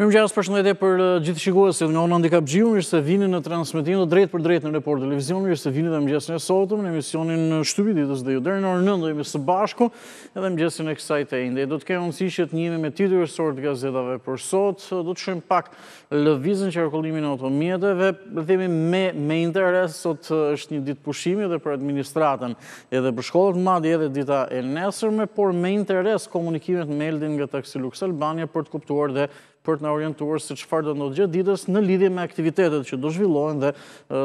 Më më gjësë përshëndetje për uh, gjithë shikuesi dhe nga onë Andikap Gjiu, mirë se vini në transmitin dhe drejt për drejt në report televizion, mirë se vini dhe më gjësë në sotëm në emisionin uh, shtubi ditës dhe ju dërë në orë nëndë e bashku edhe më gjësë në eksajtejnë. Dhe do të kemë nësi që të njime me titurë sort gazetave për sot, uh, do të shumë pak lëvizën që rëkullimin automjeteve, dhe themi me interes, sot është një ditë pushimi për administratën edhe për edhe dita e nesërme, por me interes komunikimet nga Albania për të kuptuar dhe për të në orientuar se që farë do në gjithë ditës në lidhje me aktivitetet që do zhvillohen dhe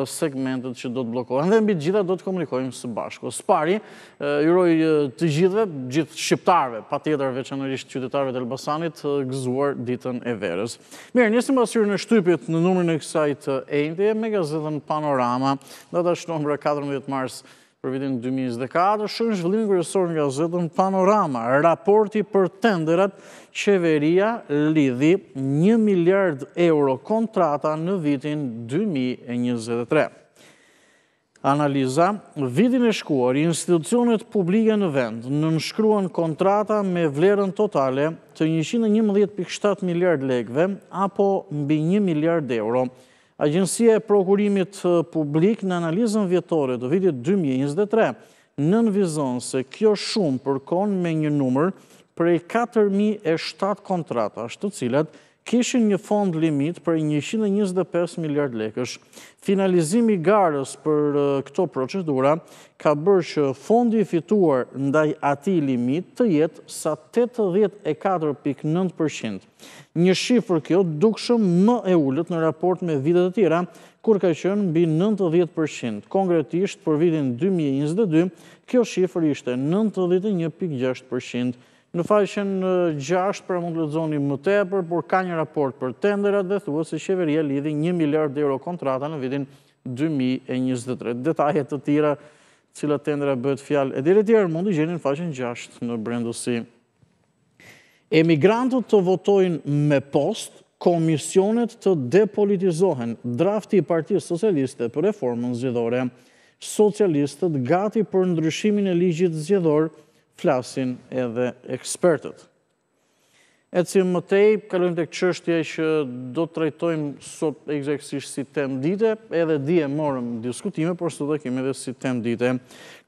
segmentet që do të blokohen dhe mbi gjitha do të komunikojmë së bashko. Së pari, juroj të gjithëve, gjithë shqiptarve, pa tjetër veçanërishë qytetarve të Elbasanit, gëzuar ditën e verës. Mirë, njësë në basyrë në shtypit në numër në kësajt e indi, me gazetën Panorama, në të ashtë 14 mars, për vitin 2024, shumë zhvillimin kërësor nga zëtën panorama, raporti për tenderat, qeveria lidhi 1 miliard euro kontrata në vitin 2023. Analiza, vitin e shkuar, institucionet publike në vend në nëshkruan kontrata me vlerën totale të 111.7 miliard legve apo mbi 1 miliard euro Agencia e Prokurimit Publik në analizën vjetore të vitit 2023 nënvizon se kjo shumë përkon me një numër prej 4.007 kontrata, ashtë të cilat kishin një fond limit për 125 miliard lekësh. Finalizimi garës për këto procedura ka bërë që fondi fituar ndaj ati limit të jetë sa 84.9%. Një shifër kjo duk shumë më e ullët në raport me vitet e tira, kur ka qënë bi 90%. Konkretisht, për vitin 2022, kjo shifër ishte 91.6%. Në faqen 6 për mund të zoni më tepër, por ka një raport për tendera dhe thua se qeveria lidi 1 miliard euro kontrata në vitin 2023. Detajet të tira cila tendera bëtë fjal e dire tjerë mund të gjeni në faqen 6 në brendusi. Emigrantët të votojnë me post, komisionet të depolitizohen, drafti i partijës socialiste për reformën zjedhore, socialistët gati për ndryshimin e ligjit zjedhore, flasin edhe ekspertët. E cimë më tej, kalujmë të këqështje që do të trajtojmë sot e si tem dite, edhe dje morëm diskutime, por së dhe kemi edhe si tem dite.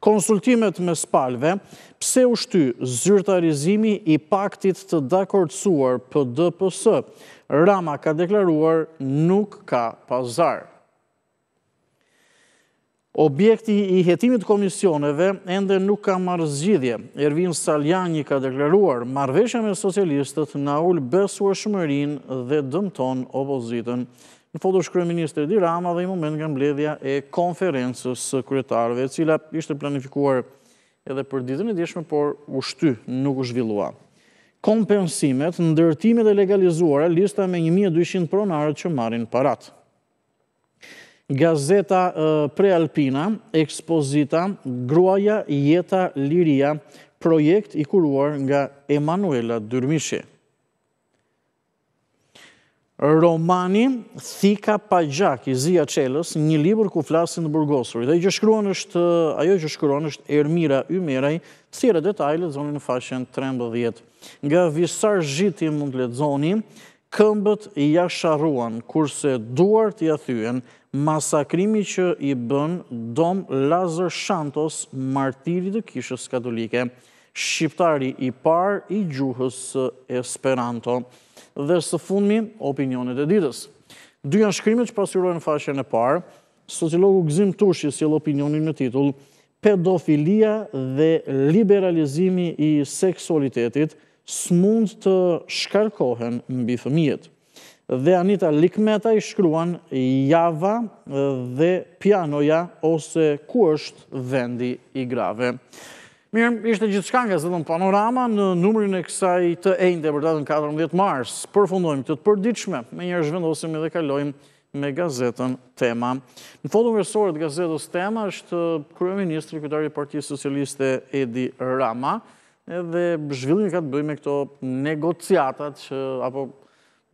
Konsultimet me spalve, pse ushty zyrtarizimi i paktit të dakortësuar për DPS? Rama ka deklaruar nuk ka pazarë. Objekti i jetimit komisioneve ende nuk ka marrë zgjidhje. Ervin Saljani ka deklaruar marveshja me socialistët na besu e shumërin dhe dëmton opozitën. Në foto është kryeministri Edi dhe i moment nga mbledhja e konferencës së kryetarëve, e cila ishte planifikuar edhe për ditën e dishme, por u shty, nuk u zhvillua. Kompensimet, ndërtimet e legalizuara, lista me 1200 pronarët që marrin paratë. Gazeta Prealpina, ekspozita, gruaja, jeta, liria, projekt i kuruar nga Emanuela Dyrmishe. Romani, Thika Pajak, i Zia Qeles, një libur ku flasin në Burgosur. Dhe i që shkruan është, ajo që shkruan është Ermira Ymeraj, cire detajle, zonin në faqen 13. Nga visar zhiti mund le zonin, këmbët i jasharuan, kurse duart i athyen, masakrimi që i bën dom Lazar Shantos, martiri të kishës katolike, shqiptari i par i gjuhës Esperanto. Dhe së fundmi, opinionet e ditës. Dy janë shkrimet që pasurojnë fashen e par, sociologu Gzim Tushi si lë opinionin me titull pedofilia dhe liberalizimi i seksualitetit së mund të shkarkohen mbi fëmijetë dhe Anita Likmeta i shkruan java dhe pianoja ose ku është vendi i grave. Mirë, ishte gjithë shkanga se dhe në panorama në numërin e kësaj të ejnë dhe në 14 mars. Përfundojmë të të përdiqme, me njërë zhvendosim edhe kalojmë me gazetën tema. Në fotën vërësorët gazetës tema është Kryeministri Kytari Parti Socialiste Edi Rama, edhe zhvillin ka të bëjmë e këto negociatat që apo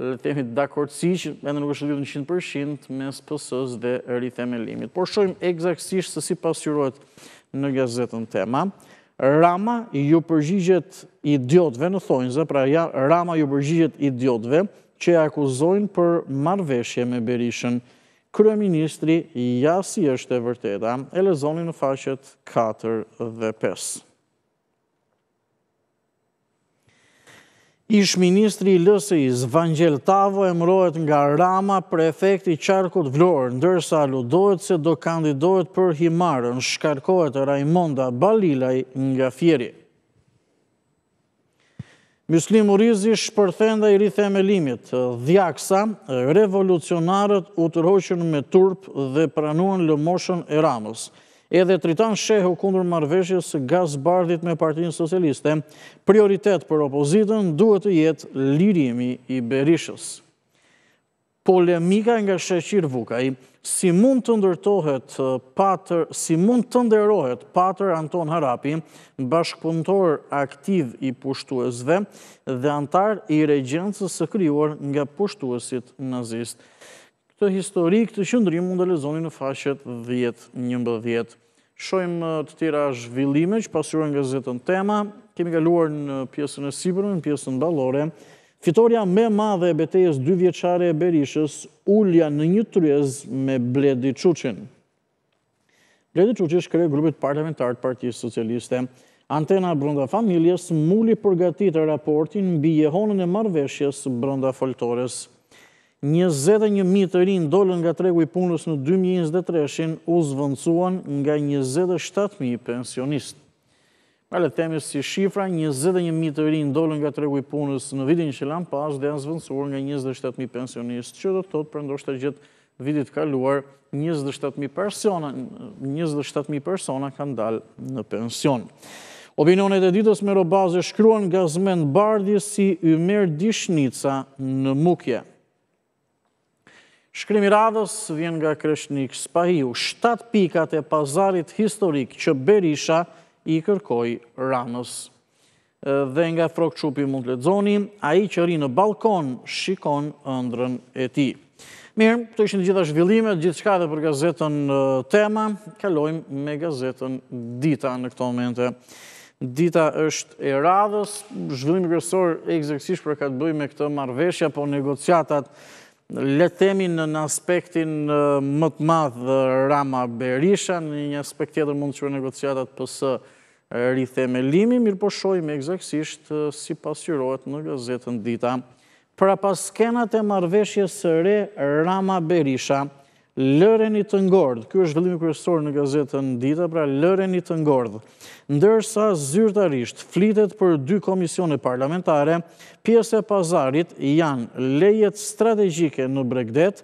dhe temi dakordësi që edhe nuk është lidhë në 100% mes pësës dhe rrithemelimit. Por shojmë egzaksisht se si pasyruat në gazetën tema. Rama ju përgjigjet idiotve në thonjëzë, pra ja, Rama ju përgjigjet idiotve që e akuzojnë për marveshje me Berishën. Kryeministri, ja si është e vërteta, e lezoni në faqet 4 dhe 5. ish ministri i lësis Vangel Tavo e mërojt nga Rama, prefekt i qarkut vlorë, ndërsa ludojt se do kandidojt për himarën, shkarkojt Raimonda Balilaj nga fjeri. Muslim Urizi shpërthenda i rithemelimit, dhjaksa, revolucionarët u tërhoqen me turp dhe pranuan lëmoshën e Ramës edhe Tritan Shehu kundur marveshjes gaz bardit me partijin socialiste, prioritet për opozitën duhet të jetë lirimi i berishës. Polemika nga Sheqir Vukaj, si mund të ndërtohet uh, patër, si mund të ndërohet patër Anton Harapi, bashkëpuntor aktiv i pushtuesve dhe antar i regjensës së kryuar nga pushtuesit nazistë Këtë historik të shëndrim mundë lezoni në fashet 10-11. Shojmë të tira zhvillime që pasurën nga zetën tema. Kemi galuar në pjesën e Sibërën, në pjesën balore. Fitorja me madhe e betejes dy vjeqare e berishës ullja në një të me Bledi Quqin. Bledi Quqin shkërë grupit parlamentarët partijës socialiste. Antena brënda familjes mulli përgatit e raportin bi jehonën e marveshjes brënda foltores. 21.000 të rinë dollën nga tregu i punës në 2023 u zvëndësuan nga 27.000 pensionistë. le temi si shifra, 21.000 të rinë dollën nga tregu i punës në vidin që lanë pas dhe janë zvëndësuar nga 27.000 pensionistë, që do të të përndosht të gjithë vidit kaluar 27.000 persona, 27.000 persona kanë dalë në pension. Opinionet e ditës me robazë shkruan nga zmen bardi si ymer dishnica në mukje. Shkrimi radhës vjen nga kreshnik Spahiu, 7 pikat e pazarit historik që Berisha i kërkoj ranës. Dhe nga qupi mund ledzoni, a i që ri në balkon shikon ëndrën e ti. Mirë, të ishën gjitha zhvillimet, gjithë shka dhe për gazetën tema, kalojmë me gazetën dita në këto momente. Dita është e radhës, zhvillim kërësor e egzeksish për ka të bëjmë me këtë marveshja, po negociatat letemi në në aspektin më të madhë Rama Berisha, në një aspekt tjetër mund të qërë negociatat pësë rrithem e limi, mirë po shoj me egzaksisht si pasyrojt në gazetën dita. Pra paskenat e marveshje sëre Rama Berisha, lëreni të ngordë, kjo është vëllimi kërësor në gazetën dita, pra lëreni të ngordë, ndërsa zyrtarisht flitet për dy komisione parlamentare, pjese pazarit janë lejet strategjike në bregdet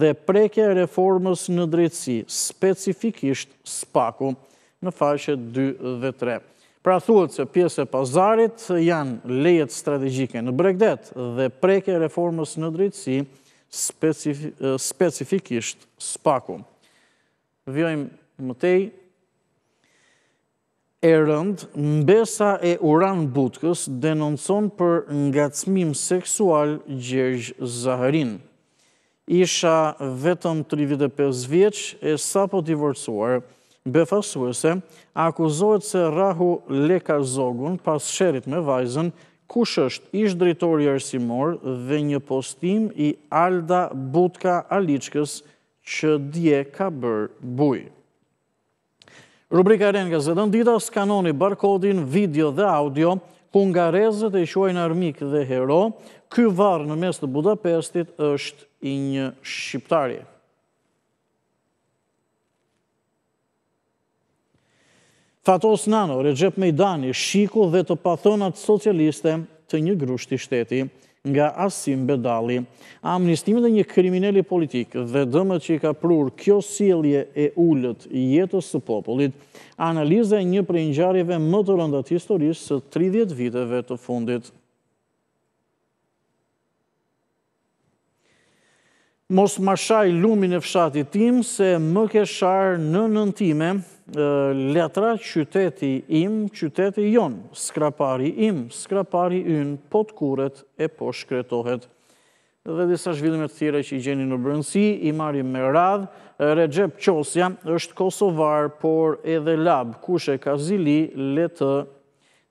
dhe preke reformës në drejtësi, specifikisht spaku në fashe 2 dhe 3. Pra thuët se pjese pazarit janë lejet strategjike në bregdet dhe preke reformës në drejtësi, specifikisht spaku. Vjojmë mëtej, e rënd, mbesa e uran butkës denonson për ngacmim seksual Gjergj Zaharin. Isha vetëm 35 vjeq e sa po divorcuar, befasuese, akuzohet se rahu leka zogun pas shërit me vajzën, kush është ish drejtori arsimor dhe një postim i Alda Butka Aliçkës që dje ka bërë bujë. Rubrika Renga Zedën Dita skanoni barkodin, video dhe audio, ku nga rezët e shuajnë armik dhe hero, ky varë në mes të Budapestit është i një shqiptarje. Fatos Nano, Recep Mejdani, Shiku dhe të pathonat socialiste të një grushti shteti nga Asim Bedali, amnistimit e një krimineli politik dhe dëmë që i ka prur kjo sielje e ullët jetës së popullit, analiza e një prejnjarive më të rëndat historisë së 30 viteve të fundit. Mos ma shaj lumin e fshatit tim se më ke sharë në nëntime, letra qyteti im, qyteti jon, skrapari im, skrapari yn, pot kuret e po shkretohet. Dhe disa zhvillimet tjere që i gjeni në brëndësi, i marim me radhë, Recep Qosja është Kosovar, por edhe lab, kushe ka zili, letë,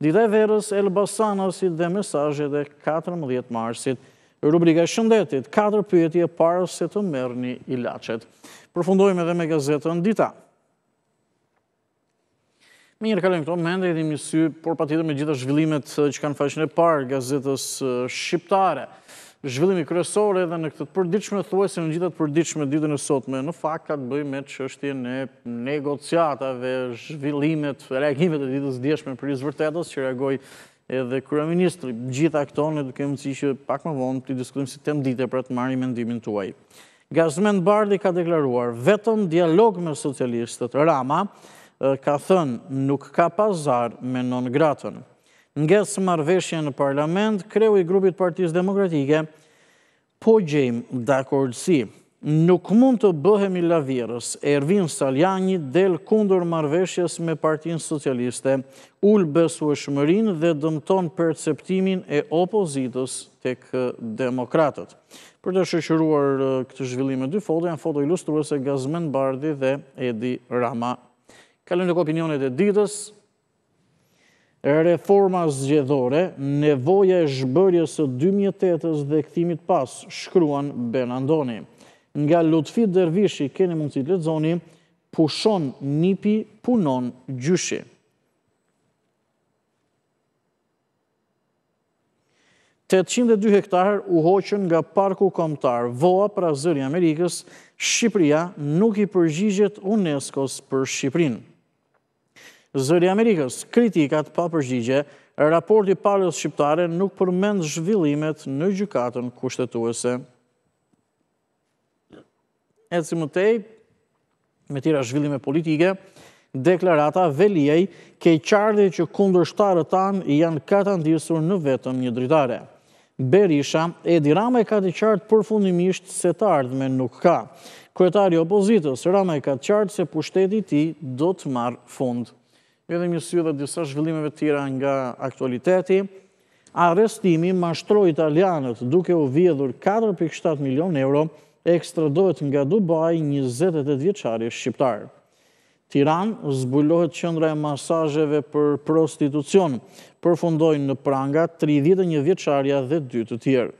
dita e verës, Elbasanasit dhe mesajet e 14 marsit. Rubrika shëndetit, 4 pyetje parës se të mërë një ilacet. Përfundojme dhe me gazetën dita. Mirë njërë këto mende edhim një sy, por pa tjetër me gjitha zhvillimet eh, që kanë faqën e parë gazetës eh, shqiptare. Zhvillimi kërësore edhe në këtë përdiqme, thua e se në gjitha të përdiqme dhjithën e sotme, në fakt ka të bëj me që është në negociatave, zhvillimet, reagimet e dhjithës djeshme për izë që reagoj edhe kërë ministri. Gjitha këto në duke më që pak më vonë të i diskutim si tem dite për të marri mendimin të uaj. Gazmen Bardi ka deklaruar vetëm dialog me socialistët Rama, ka thënë nuk ka pazar me non gratën. Ngesë marveshje në parlament, kreu i grupit partiz demokratike, po gjejmë akordësi, Nuk mund të bëhemi lavirës, Ervin Saljani del kundur marveshjes me partin socialiste, ul besu e shmërin dhe dëmton perceptimin e opozitës të kë demokratët. Për të shëshëruar këtë zhvillime dy foto, janë foto ilustruese Gazmen Bardi dhe Edi Rama Kalim të ko opinionet e ditës, reforma zgjedhore, nevoja e zhbërjes e 2008 dhe këtimit pas, shkruan Ben Andoni. Nga Lutfi Dervishi, keni mundësit të zoni, pushon nipi, punon gjyshi. Të të hektarë u hoqën nga parku komtar, voa pra zëri Amerikës, Shqipria nuk i përgjigjet UNESCO-s për Shqiprinë. Zëri Amerikës, kritikat pa përgjigje, raporti palës shqiptare nuk përmend zhvillimet në gjukatën kushtetuese. E si mëtej, me tira zhvillime politike, deklarata veljej ke qardi që kundër shtarë tanë janë katë andisur në vetëm një dritare. Berisha, edi dirama e ka të qartë përfundimisht se të ardhme nuk ka. Kretari opozitës, rama e ka të qartë se pushtetit ti do të marë fundë vedhëm një sy dhe disa zhvillimeve tira nga aktualiteti, arrestimi mashtro italianët duke u vjedhur 4.7 milion euro e ekstradojt nga Dubaj 28 vjeqari shqiptarë. Tiran zbulohet qëndra e masajeve për prostitucion, përfundojnë në pranga 31 vjeqarja dhe 2 të tjerë.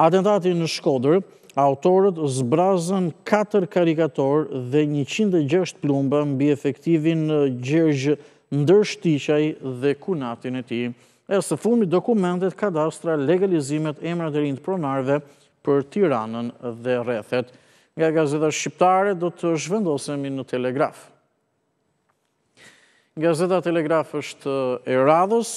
Atentati në Shkodrë, autorët zbrazën 4 karikator dhe 106 plumba mbi efektivin Gjergjë ndër shtishaj dhe kunatin e ti. E së fundi dokumentet, kadastra, legalizimet, emrat e rinjë të pronarve për tiranën dhe rethet. Nga gazeta shqiptare do të shvendosemi në telegraf. Gazeta telegraf është e radhës,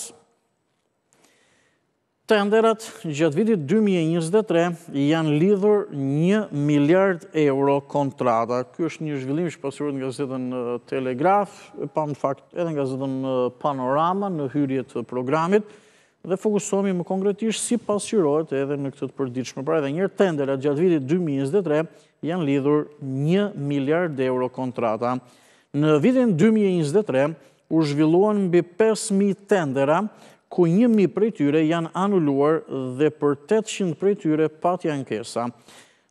Tenderat gjatë vitit 2023 janë lidhur 1 miliard euro kontrata. Ky është një zhvillim që pasurit nga zetën Telegraf, pa fakt edhe nga zetën Panorama në hyrje të programit, dhe fokusohemi më konkretisht si pasurit edhe në këtët përdiqme. Pra edhe njërë tenderat gjatë vitit 2023 janë lidhur 1 miliard euro kontrata. Në vitin 2023 u zhvilluan mbi 5.000 tendera, ku njëmi për tyre janë anulluar dhe për 800 për tyre pati ankesa.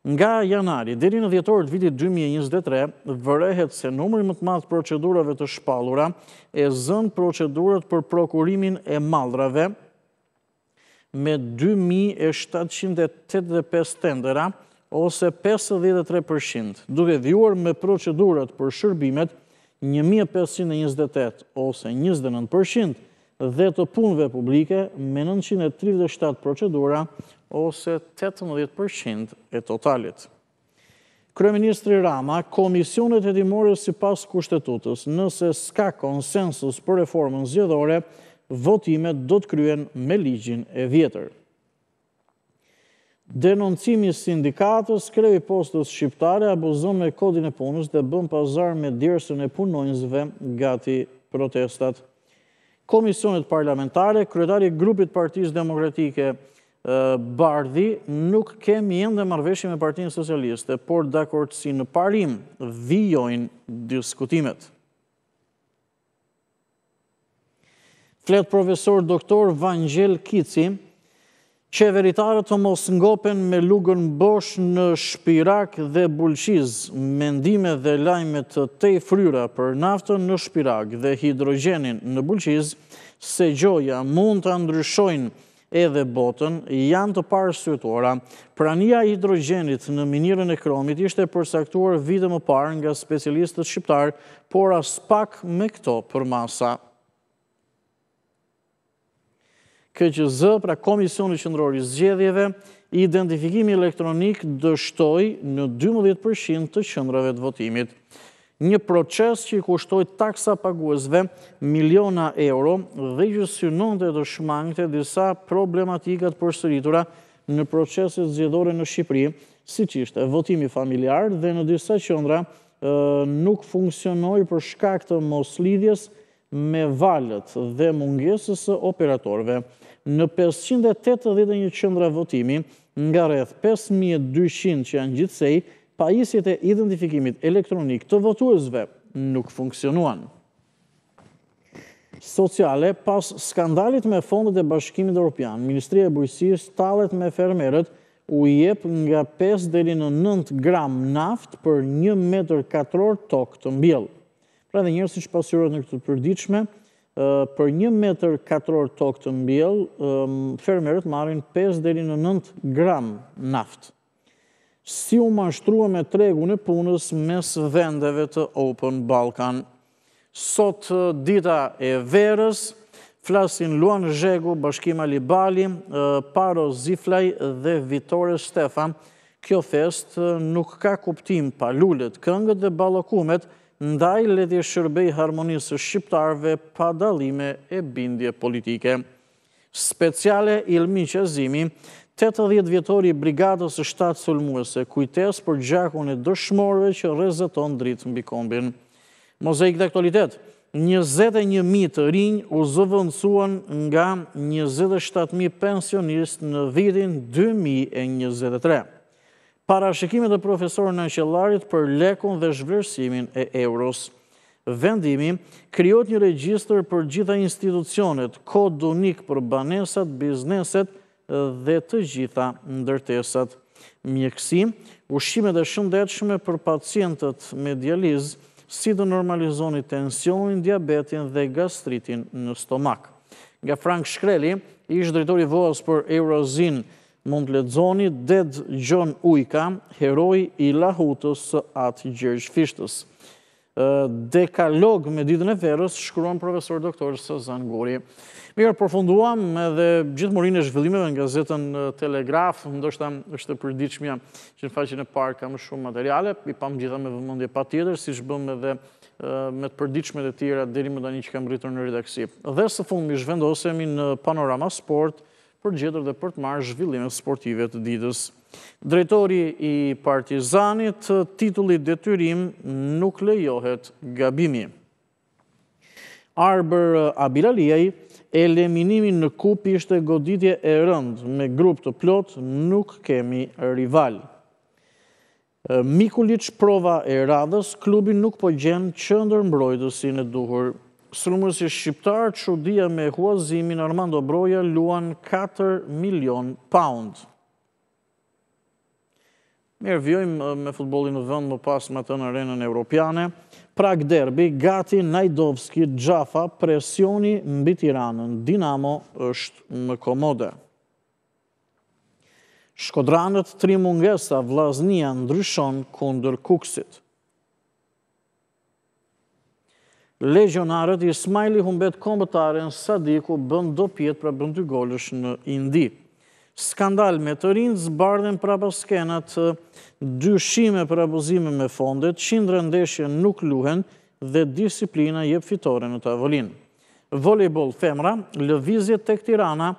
Nga janari, dheri në djetorë të vitit 2023, vërehet se numëri më të madhë procedurave të shpalura e zën procedurat për prokurimin e maldrave me 2785 tendera ose 53%, duke dhjuar me procedurat për shërbimet 1528 ose 29%, dhe të punve publike me 937 procedura ose 18% e totalit. Kryeministri Rama, komisionet e timore si pas kushtetutës, nëse s'ka konsensus për reformën zjedhore, votimet do të kryen me ligjin e vjetër. Denoncimi sindikatës, krevi postës shqiptare, abuzon me kodin e punës dhe bën pazar me dirësën e punojnësve gati protestat. Komisionit Parlamentare, kryetari Grupit Partisë Demokratike Bardhi, nuk kemi jende dhe marveshje me Partinë Socialiste, por dhe si në parim, vijojnë diskutimet. Fletë profesor doktor Vangel Kici, Qeveritarët të mos ngopen me lugën bosh në Shpirak dhe Bulqiz, mendime dhe lajmet të te fryra për naftën në Shpirak dhe hidrogenin në Bulqiz, se gjoja mund të ndryshojnë edhe botën, janë të parë sëtuara. Prania hidrogenit në minirën e kromit ishte përsaktuar vide më parë nga specialistët shqiptarë, por as pak me këto për masa. KGZ, pra Komisioni Qëndror i Zgjedhjeve, identifikimi elektronik dështoj në 12% të qëndrave të votimit. Një proces që i kushtoj taksa paguesve miliona euro dhe gjësynon të të shmangte disa problematikat përsëritura në proceset zgjedhore në Shqipëri, si që ishte votimi familjar dhe në disa qëndra nuk funksionoj për shkak të mos lidhjes me valet dhe mungesës operatorve. Në 581 qëndra votimi, nga rreth 5200 që janë gjithsej, pajisjet e identifikimit elektronik të votuesve nuk funksionuan. Sociale, pas skandalit me fondet e bashkimit e Europian, Ministria e Bujësis talet me fermeret u jep nga 5 deli në 9 gram naft për 1 meter 4 tok të mbjellë. Pra dhe njërës që pasurët në këtë përdiqme, për një meter katror tokë të mbjell, fermerët marrin 5 dhe në 9 gram naft. Si u mashtrua me e punës mes vendeve të Open Balkan. Sot dita e verës, flasin Luan Zhegu, Bashkima Libali, Paro Ziflaj dhe Vitore Stefan. Kjo fest nuk ka kuptim pa lullet, këngët dhe balokumet, ndaj ledhje shërbej harmonisë shqiptarve pa dalime e bindje politike. Speciale Ilmi qëzimi, 80 vjetori brigadës e shtatë sulmuese, kujtes për gjakun e dëshmorve që rezeton dritë mbi kombin. Mozaik dhe aktualitet, 21.000 të rinjë u zëvëndësuan nga 27.000 pensionist në vitin 2023 parashikimet e profesorën në qëllarit për lekun dhe zhvërsimin e euros. Vendimi kriot një regjistër për gjitha institucionet, kod unik për banesat, bizneset dhe të gjitha ndërtesat. Mjekësim, ushqime dhe shëndetshme për pacientët me dializ, si të normalizoni tensionin, diabetin dhe gastritin në stomak. Nga Frank Shkreli, ishtë drejtori voas për Eurozinë, mund ledzoni Ded Gjon Ujka, heroj i lahutës atë gjërgj fishtës. Dekalog me didën e verës, shkruan profesor doktor Sazan Gori. Mirë, përfunduam edhe gjithë morin e zhvillimeve në gazetën Telegraf, ndoshta është e përdiqmja që në faqin e parë ka më shumë materiale, i pam gjitha me vëmëndje pa tjetër, si shbëm edhe me të përdiqme dhe tjera, deri më dani që kam rritur në redaksi. Dhe së fund, mi zhvendosemi në panorama Sport, për gjithër dhe për të marrë zhvillimet sportive të ditës. Drejtori i partizanit, titullit detyrim nuk lejohet gabimi. Arber Abilalijaj, eliminimin në kupi ishte goditje e rënd, me grup të plot nuk kemi rival. Mikulic prova e radhës, klubin nuk po gjenë qëndër si në duhur përgjithë. Strumës i shqiptarë që dhja me huazimin Armando Broja luan 4 milion pound. Mirë vjojmë me futbolin në vend më pas më të në arenën europiane. Prag derbi, gati Najdovski, Gjafa, presjoni mbi tiranën, Dinamo është më komode. Shkodranët tri mungesa, Vlaznia ndryshon kunder kuksit. legionarët Ismaili Humbet kombëtare në Sadiku bënd do pjetë pra bëndu golësh në Indi. Skandal me të rinë zbardhen pra paskenat dyshime për abuzime me fondet, qindrë ndeshje nuk luhen dhe disiplina jep fitore në tavolin. Volleyball femra, lëvizje tek tirana,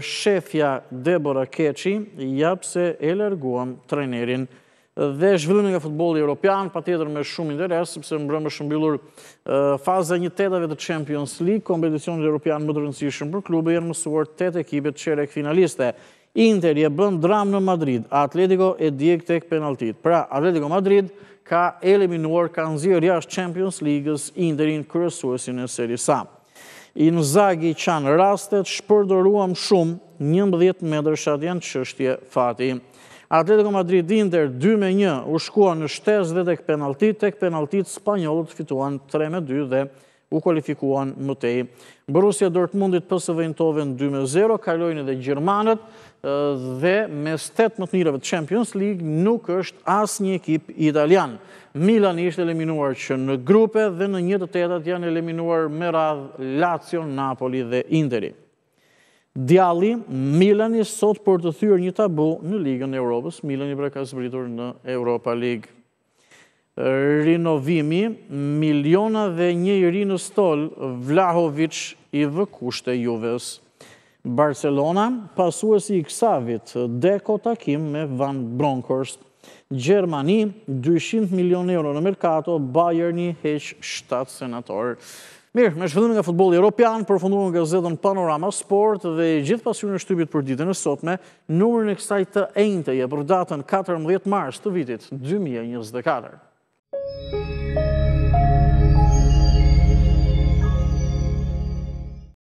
shefja Debora Keqi, japse e lërguam trenerin Kërës dhe zhvillimin nga futbol i Europian, pa tjetër me shumë interes, sepse më brëmë shumë bilur faza një tetave të Champions League, kompeticionit të Europian më të rëndësishëm për klube, jenë mësuar tete të ekipe të qerek finaliste. Inter je bënd dramë në Madrid, Atletico e dijek tek penaltit. Pra, Atletico Madrid ka eliminuar ka nëzirë jashtë Champions League-ës Interin kërësuesin e seri sa. I në zagi qanë rastet, shpërdoruam shumë njëmbëdhjet me dërshat janë qështje fati. Atletico madrid Inter 2-1 u shkua në shtes dhe të këpenaltit, të këpenaltit spanyol fituan 3-2 dhe u kualifikuan mëtej. Borussia Dortmundit PSV tove në 2-0, kalojnë dhe Gjermanët dhe mes 8 mëtënireve të Champions League nuk është asë një ekip italian. Milan ishtë eliminuar që në grupe dhe në njëtë të etat janë eliminuar me radh Lazio, Napoli dhe Inderi. Djali, Milan i sot për të thyrë një tabu në Ligën e Europës, Milan i vreka pra zbritur në Europa Ligë. Rinovimi, miliona dhe një i rinë stol, Vlahovic i vë kushte juves. Barcelona, pasuesi i kësavit, deko takim me Van Bronckhorst. Gjermani, 200 milion euro në merkato, Bayerni i heqë 7 senatorë. Mirë, me shpëdhëm nga futbol Europian, përfunduar nga zedën Panorama Sport dhe gjithë pasur në shtybit për ditën e sotme, nëmër në kësaj të ejnë të datën 14 mars të vitit 2024.